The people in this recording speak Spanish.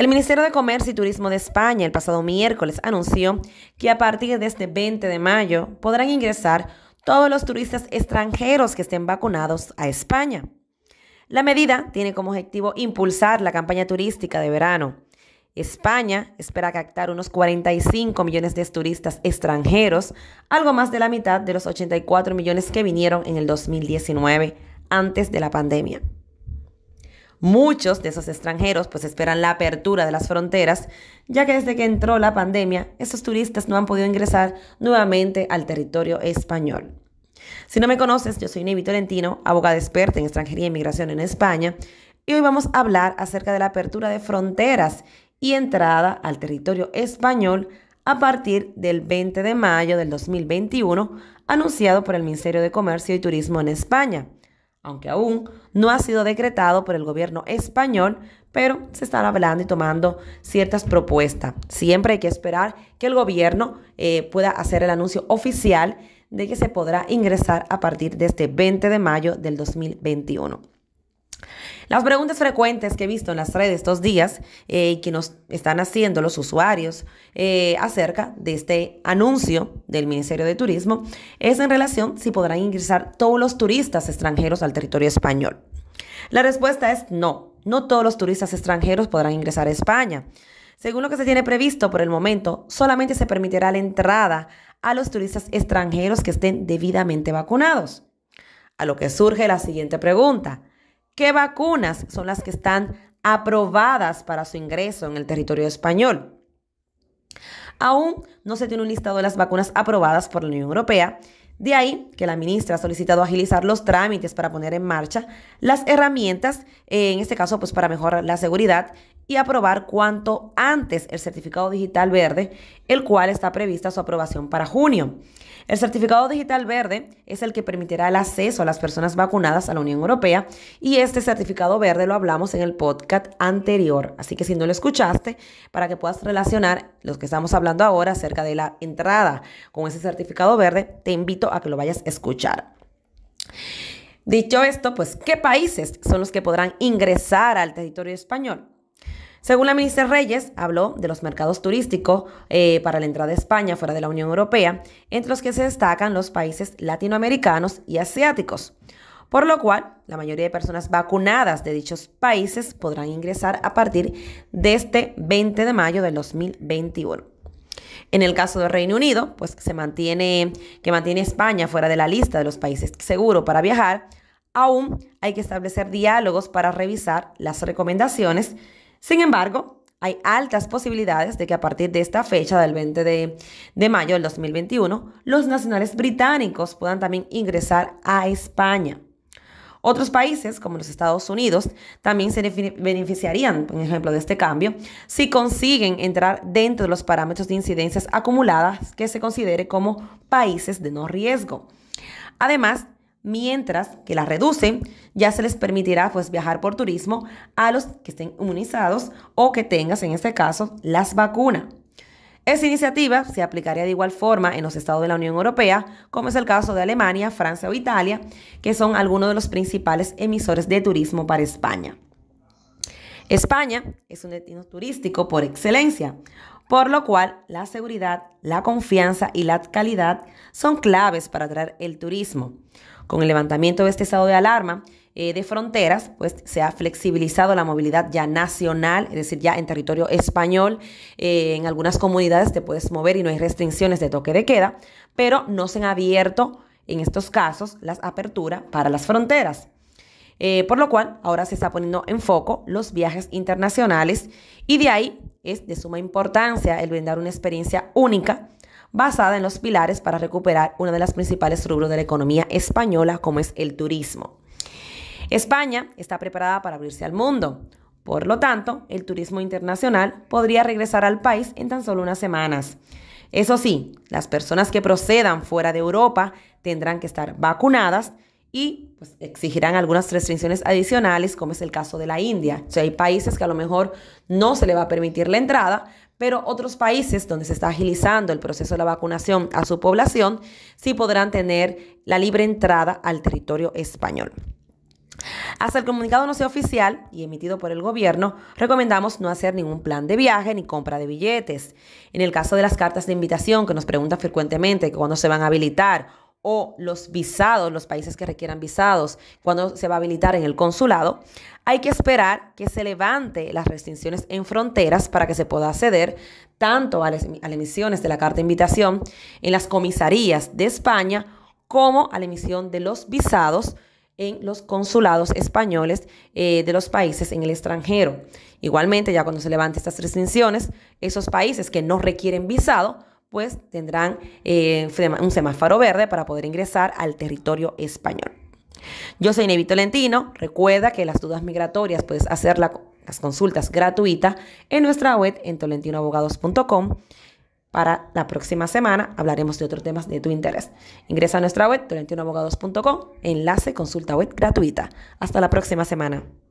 El Ministerio de Comercio y Turismo de España el pasado miércoles anunció que a partir de este 20 de mayo podrán ingresar todos los turistas extranjeros que estén vacunados a España. La medida tiene como objetivo impulsar la campaña turística de verano. España espera captar unos 45 millones de turistas extranjeros, algo más de la mitad de los 84 millones que vinieron en el 2019, antes de la pandemia. Muchos de esos extranjeros pues esperan la apertura de las fronteras, ya que desde que entró la pandemia, esos turistas no han podido ingresar nuevamente al territorio español. Si no me conoces, yo soy Nevi Tolentino, abogada experta en extranjería e inmigración en España, y hoy vamos a hablar acerca de la apertura de fronteras y entrada al territorio español a partir del 20 de mayo del 2021, anunciado por el Ministerio de Comercio y Turismo en España aunque aún no ha sido decretado por el gobierno español, pero se están hablando y tomando ciertas propuestas. Siempre hay que esperar que el gobierno eh, pueda hacer el anuncio oficial de que se podrá ingresar a partir de este 20 de mayo del 2021. Las preguntas frecuentes que he visto en las redes estos días y eh, que nos están haciendo los usuarios eh, acerca de este anuncio del Ministerio de Turismo es en relación si podrán ingresar todos los turistas extranjeros al territorio español. La respuesta es no, no todos los turistas extranjeros podrán ingresar a España. Según lo que se tiene previsto por el momento, solamente se permitirá la entrada a los turistas extranjeros que estén debidamente vacunados. A lo que surge la siguiente pregunta qué vacunas son las que están aprobadas para su ingreso en el territorio español. Aún no se tiene un listado de las vacunas aprobadas por la Unión Europea, de ahí que la ministra ha solicitado agilizar los trámites para poner en marcha las herramientas, eh, en este caso pues para mejorar la seguridad y aprobar cuanto antes el certificado digital verde, el cual está prevista su aprobación para junio. El certificado digital verde es el que permitirá el acceso a las personas vacunadas a la Unión Europea y este certificado verde lo hablamos en el podcast anterior. Así que si no lo escuchaste, para que puedas relacionar lo que estamos hablando ahora acerca de la entrada con ese certificado verde, te invito a que lo vayas a escuchar. Dicho esto, pues, ¿qué países son los que podrán ingresar al territorio español? Según la ministra Reyes, habló de los mercados turísticos eh, para la entrada de España fuera de la Unión Europea, entre los que se destacan los países latinoamericanos y asiáticos por lo cual la mayoría de personas vacunadas de dichos países podrán ingresar a partir de este 20 de mayo del 2021. En el caso del Reino Unido, pues se mantiene que mantiene España fuera de la lista de los países seguros para viajar, aún hay que establecer diálogos para revisar las recomendaciones sin embargo, hay altas posibilidades de que a partir de esta fecha, del 20 de, mayo del 2021, los nacionales británicos puedan también ingresar a España. Otros países, como los Estados Unidos, también se beneficiarían, por ejemplo, de este cambio, si consiguen entrar dentro de los parámetros de incidencias acumuladas que se considere como países de no riesgo. Además, mientras que las reducen, ya se les permitirá pues viajar por turismo a los que estén inmunizados o que tengas en este caso las vacunas. Esta iniciativa se aplicaría de igual forma en los estados de la Unión Europea, como es el caso de Alemania, Francia o Italia, que son algunos de los principales emisores de turismo para España. España es un destino turístico por excelencia, por lo cual la seguridad, la confianza y la calidad son claves para atraer el turismo. Con el levantamiento de este estado de alarma eh, de fronteras, pues se ha flexibilizado la movilidad ya nacional, es decir, ya en territorio español. Eh, en algunas comunidades te puedes mover y no hay restricciones de toque de queda, pero no se han abierto en estos casos las aperturas para las fronteras. Eh, por lo cual, ahora se está poniendo en foco los viajes internacionales y de ahí es de suma importancia el brindar una experiencia única basada en los pilares para recuperar uno de los principales rubros de la economía española como es el turismo. España está preparada para abrirse al mundo. Por lo tanto, el turismo internacional podría regresar al país en tan solo unas semanas. Eso sí, las personas que procedan fuera de Europa tendrán que estar vacunadas, y pues, exigirán algunas restricciones adicionales, como es el caso de la India. O sea, hay países que a lo mejor no se le va a permitir la entrada, pero otros países donde se está agilizando el proceso de la vacunación a su población sí podrán tener la libre entrada al territorio español. Hasta el comunicado no sea oficial y emitido por el gobierno, recomendamos no hacer ningún plan de viaje ni compra de billetes. En el caso de las cartas de invitación que nos preguntan frecuentemente cuándo se van a habilitar o los visados, los países que requieran visados, cuando se va a habilitar en el consulado, hay que esperar que se levante las restricciones en fronteras para que se pueda acceder tanto a las, emisiones de la carta de invitación en las comisarías de España como a la emisión de los visados en los consulados españoles eh, de los países en el extranjero. Igualmente, ya cuando se levante estas restricciones, esos países que no requieren visado pues tendrán eh, un semáforo verde para poder ingresar al territorio español. Yo soy Nevi Tolentino. Recuerda que las dudas migratorias puedes hacer las consultas gratuitas en nuestra web en tolentinoabogados.com. Para la próxima semana hablaremos de otros temas de tu interés. Ingresa a nuestra web tolentinoabogados.com, enlace consulta web gratuita. Hasta la próxima semana.